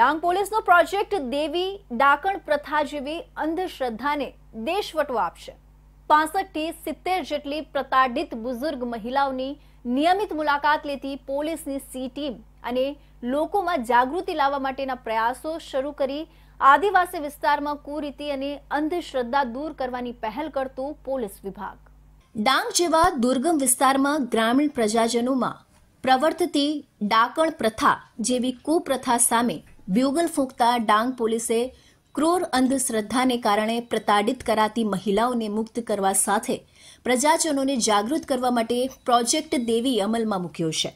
ડાંગ પોલીસનો પ્રોજેક્ટ દેવી ડાકણ પ્રથા જેવી અંધશ્રદ્ધાને દેશવટો આપશે થી સિત્તેર જેટલી પ્રતાડિત બુઝુર્ગ મહિલાઓની નિયમિત મુલાકાત લેતી પોલીસની સી ટીમ અને લોકોમાં જાગૃતિ લાવવા માટેના પ્રયાસો શરૂ કરી આદિવાસી વિસ્તારમાં કુરીતિ અને અંધશ્રદ્ધા દૂર કરવાની પહેલ કરતું પોલીસ વિભાગ ડાંગ જેવા દુર્ગમ વિસ્તારમાં ગ્રામીણ પ્રજાજનોમાં પ્રવર્તતી ડાકણ પ્રથા જેવી કુપ્રથા સામે બ્યુગલ ફૂંકતા ડાંગ પોલીસે ક્રૂર અંધશ્રદ્ધાને કારણે પ્રતાડિત કરાતી મહિલાઓને મુક્ત કરવા સાથે પ્રજાજનોને જાગૃત કરવા માટે પ્રોજેક્ટ દેવી અમલમાં મૂક્યો છે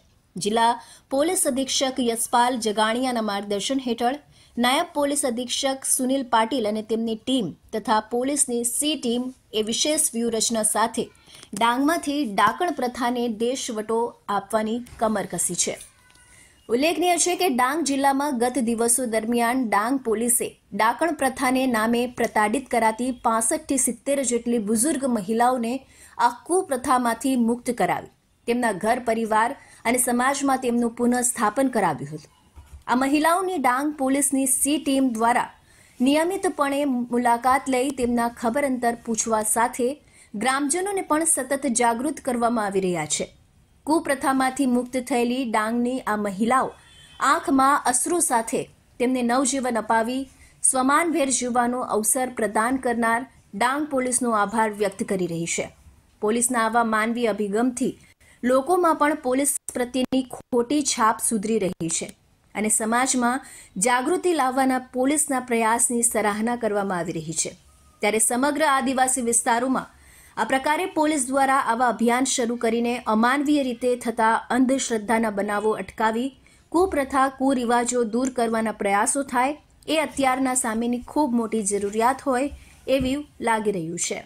જિલ્લા પોલીસ અધિક્ષક યશપાલ જગાણિયાના માર્ગદર્શન હેઠળ નાયબ પોલીસ અધિક્ષક સુનિલ પાટીલ અને તેમની ટીમ તથા પોલીસની સી ટીમ એ વિશેષ વ્યૂહરચના સાથે ડાંગમાંથી ડાકણ પ્રથાને દેશવટો આપવાની કમર કસી છે ઉલ્લેખનીય છે કે ડાંગ જિલ્લામાં ગત દિવસો દરમિયાન ડાંગ પોલીસે ડાકણ પ્રથાને નામે પ્રતાડિત કરાતી પાસઠથી સિત્તેર જેટલી બુઝુર્ગ મહિલાઓને આ કુપ્રથામાંથી મુક્ત કરાવી તેમના ઘર પરિવાર અને સમાજમાં તેમનું પુનઃસ્થાપન કરાવ્યું હતું આ મહિલાઓની ડાંગ પોલીસની સી ટીમ દ્વારા નિયમિતપણે મુલાકાત લઈ તેમના ખબર અંતર પૂછવા સાથે ગ્રામજનોને પણ સતત જાગૃત કરવામાં આવી રહ્યા છે કુપ્રથામાંથી મુક્ત થયેલી ડાંગની આ મહિલાઓ આંખમાં અશ્રુ સાથે તેમને નવજીવન અપાવી સ્વમાનભેર જીવવાનો અવસર પ્રદાન કરનાર ડાંગ પોલીસનો આભાર વ્યક્ત કરી રહી છે પોલીસના આવા માનવી અભિગમથી લોકોમાં પણ પોલીસ પ્રત્યેની ખોટી છાપ સુધરી રહી છે અને સમાજમાં જાગૃતિ લાવવાના પોલીસના પ્રયાસની સરાહના કરવામાં આવી રહી છે ત્યારે સમગ્ર આદિવાસી વિસ્તારોમાં આ પ્રકારે પોલીસ દ્વારા આવા અભિયાન શરૂ કરીને અમાનવીય રીતે થતા અંધશ્રદ્ધાના બનાવો અટકાવી કુપ્રથા કુરિવાજો દૂર કરવાના પ્રયાસો થાય એ અત્યારના સામેની ખૂબ મોટી જરૂરિયાત હોય એવી લાગી રહ્યું છે